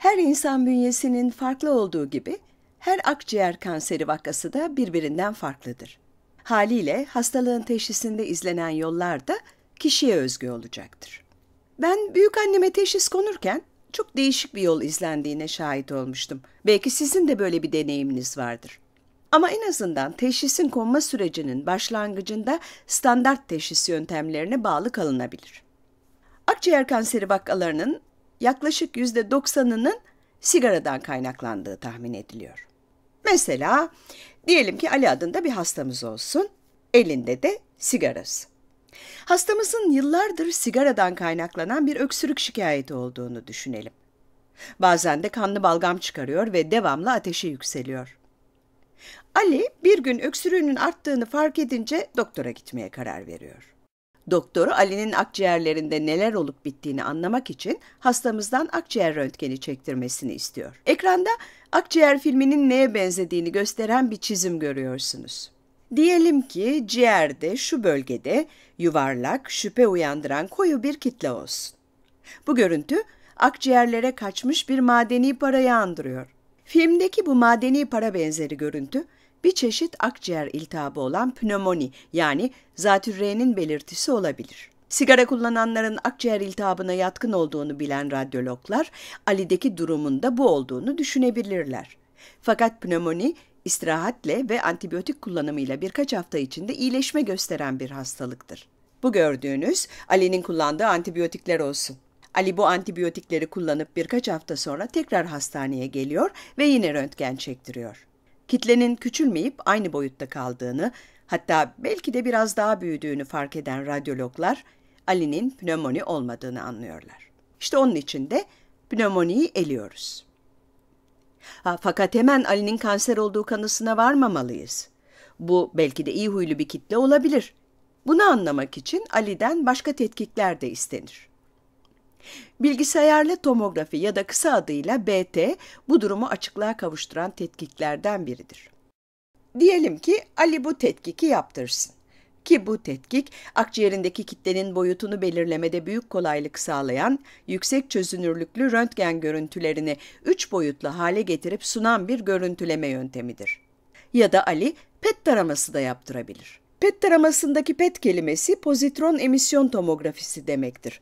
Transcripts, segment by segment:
Her insan bünyesinin farklı olduğu gibi her akciğer kanseri vakası da birbirinden farklıdır. Haliyle hastalığın teşhisinde izlenen yollar da kişiye özgü olacaktır. Ben büyük anneme teşhis konurken çok değişik bir yol izlendiğine şahit olmuştum. Belki sizin de böyle bir deneyiminiz vardır. Ama en azından teşhisin konma sürecinin başlangıcında standart teşhis yöntemlerine bağlı kalınabilir. Akciğer kanseri vakalarının yaklaşık yüzde doksanının sigaradan kaynaklandığı tahmin ediliyor. Mesela diyelim ki Ali adında bir hastamız olsun, elinde de sigarası. Hastamızın yıllardır sigaradan kaynaklanan bir öksürük şikayeti olduğunu düşünelim. Bazen de kanlı balgam çıkarıyor ve devamlı ateşi yükseliyor. Ali bir gün öksürüğünün arttığını fark edince doktora gitmeye karar veriyor. Doktor Ali'nin akciğerlerinde neler olup bittiğini anlamak için hastamızdan akciğer röntgeni çektirmesini istiyor. Ekranda akciğer filminin neye benzediğini gösteren bir çizim görüyorsunuz. Diyelim ki ciğerde şu bölgede yuvarlak, şüphe uyandıran koyu bir kitle olsun. Bu görüntü akciğerlere kaçmış bir madeni parayı andırıyor. Filmdeki bu madeni para benzeri görüntü bir çeşit akciğer iltihabı olan pnömoni yani zatürrenin belirtisi olabilir. Sigara kullananların akciğer iltihabına yatkın olduğunu bilen radyologlar Ali'deki durumunda bu olduğunu düşünebilirler. Fakat pnömoni istirahatle ve antibiyotik kullanımıyla birkaç hafta içinde iyileşme gösteren bir hastalıktır. Bu gördüğünüz Ali'nin kullandığı antibiyotikler olsun. Ali bu antibiyotikleri kullanıp birkaç hafta sonra tekrar hastaneye geliyor ve yine röntgen çektiriyor kitlenin küçülmeyip aynı boyutta kaldığını, hatta belki de biraz daha büyüdüğünü fark eden radyologlar, Ali'nin pnömoni olmadığını anlıyorlar. İşte onun için de pnömoniyi eliyoruz. Ha, fakat hemen Ali'nin kanser olduğu kanısına varmamalıyız. Bu belki de iyi huylu bir kitle olabilir. Bunu anlamak için Ali'den başka tetkikler de istenir. Bilgisayarlı tomografi ya da kısa adıyla BT bu durumu açıklığa kavuşturan tetkiklerden biridir. Diyelim ki Ali bu tetkiki yaptırsın. Ki bu tetkik akciğerindeki kitlenin boyutunu belirlemede büyük kolaylık sağlayan yüksek çözünürlüklü röntgen görüntülerini üç boyutlu hale getirip sunan bir görüntüleme yöntemidir. Ya da Ali PET taraması da yaptırabilir. PET taramasındaki PET kelimesi pozitron emisyon tomografisi demektir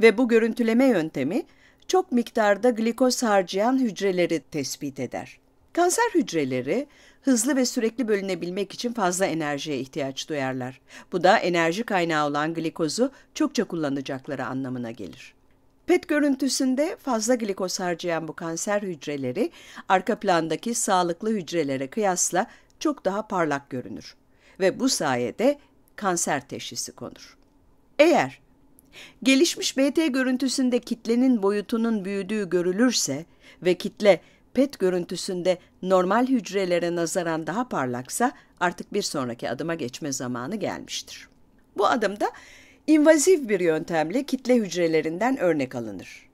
ve bu görüntüleme yöntemi çok miktarda glikoz harcayan hücreleri tespit eder. Kanser hücreleri hızlı ve sürekli bölünebilmek için fazla enerjiye ihtiyaç duyarlar. Bu da enerji kaynağı olan glikozu çokça kullanacakları anlamına gelir. PET görüntüsünde fazla glikoz harcayan bu kanser hücreleri arka plandaki sağlıklı hücrelere kıyasla çok daha parlak görünür ve bu sayede kanser teşhisi konur. Eğer Gelişmiş BT görüntüsünde kitlenin boyutunun büyüdüğü görülürse ve kitle PET görüntüsünde normal hücrelere nazaran daha parlaksa artık bir sonraki adıma geçme zamanı gelmiştir. Bu adımda invazif bir yöntemle kitle hücrelerinden örnek alınır.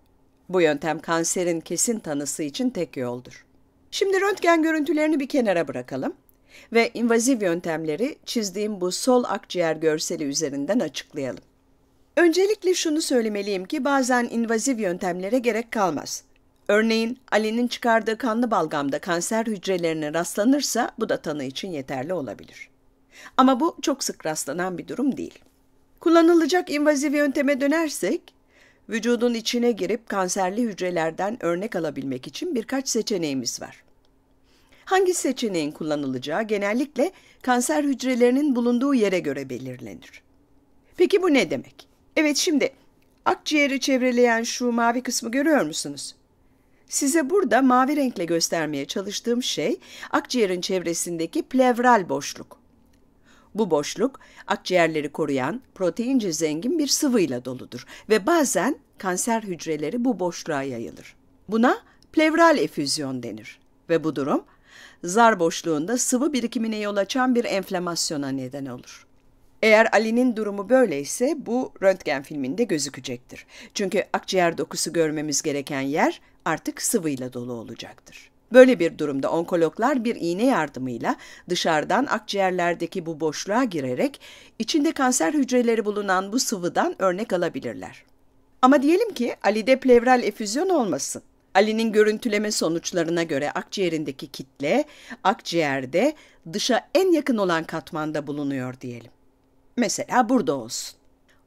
Bu yöntem kanserin kesin tanısı için tek yoldur. Şimdi röntgen görüntülerini bir kenara bırakalım ve invaziv yöntemleri çizdiğim bu sol akciğer görseli üzerinden açıklayalım. Öncelikle şunu söylemeliyim ki bazen invaziv yöntemlere gerek kalmaz. Örneğin Ali'nin çıkardığı kanlı balgamda kanser hücrelerine rastlanırsa bu da tanı için yeterli olabilir. Ama bu çok sık rastlanan bir durum değil. Kullanılacak invaziv yönteme dönersek, vücudun içine girip kanserli hücrelerden örnek alabilmek için birkaç seçeneğimiz var. Hangi seçeneğin kullanılacağı genellikle kanser hücrelerinin bulunduğu yere göre belirlenir. Peki bu ne demek? Evet şimdi akciğeri çevreleyen şu mavi kısmı görüyor musunuz? Size burada mavi renkle göstermeye çalıştığım şey akciğerin çevresindeki plevral boşluk. Bu boşluk akciğerleri koruyan proteince zengin bir sıvıyla doludur ve bazen kanser hücreleri bu boşluğa yayılır. Buna plevral efüzyon denir ve bu durum zar boşluğunda sıvı birikimine yol açan bir enflamasyona neden olur. Eğer Ali'nin durumu böyleyse bu röntgen filminde gözükecektir. Çünkü akciğer dokusu görmemiz gereken yer artık sıvıyla dolu olacaktır. Böyle bir durumda onkologlar bir iğne yardımıyla dışarıdan akciğerlerdeki bu boşluğa girerek içinde kanser hücreleri bulunan bu sıvıdan örnek alabilirler. Ama diyelim ki Ali'de plevral efüzyon olmasın. Ali'nin görüntüleme sonuçlarına göre akciğerindeki kitle akciğerde dışa en yakın olan katmanda bulunuyor diyelim. Mesela burada olsun.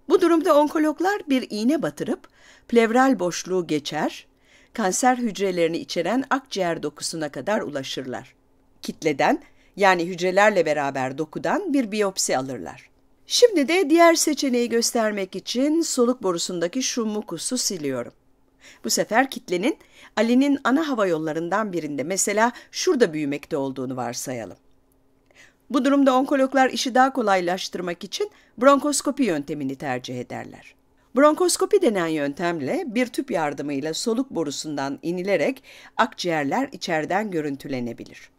Bu durumda onkologlar bir iğne batırıp plevral boşluğu geçer, kanser hücrelerini içeren akciğer dokusuna kadar ulaşırlar. Kitleden yani hücrelerle beraber dokudan bir biyopsi alırlar. Şimdi de diğer seçeneği göstermek için soluk borusundaki şu mukusu siliyorum. Bu sefer kitlenin Ali'nin ana hava yollarından birinde mesela şurada büyümekte olduğunu varsayalım. Bu durumda onkologlar işi daha kolaylaştırmak için bronkoskopi yöntemini tercih ederler. Bronkoskopi denen yöntemle bir tüp yardımıyla soluk borusundan inilerek akciğerler içeriden görüntülenebilir.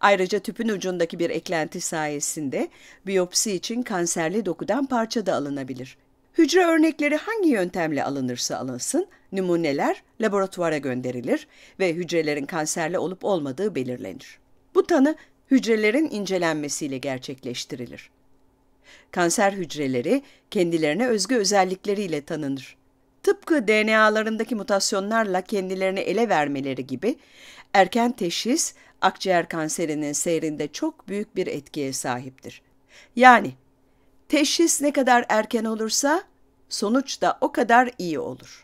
Ayrıca tüpün ucundaki bir eklenti sayesinde biyopsi için kanserli dokudan parça da alınabilir. Hücre örnekleri hangi yöntemle alınırsa alınsın, numuneler laboratuvara gönderilir ve hücrelerin kanserli olup olmadığı belirlenir. Bu tanı hücrelerin incelenmesiyle gerçekleştirilir. Kanser hücreleri kendilerine özgü özellikleriyle tanınır. Tıpkı DNA'larındaki mutasyonlarla kendilerini ele vermeleri gibi erken teşhis akciğer kanserinin seyrinde çok büyük bir etkiye sahiptir. Yani teşhis ne kadar erken olursa sonuç da o kadar iyi olur.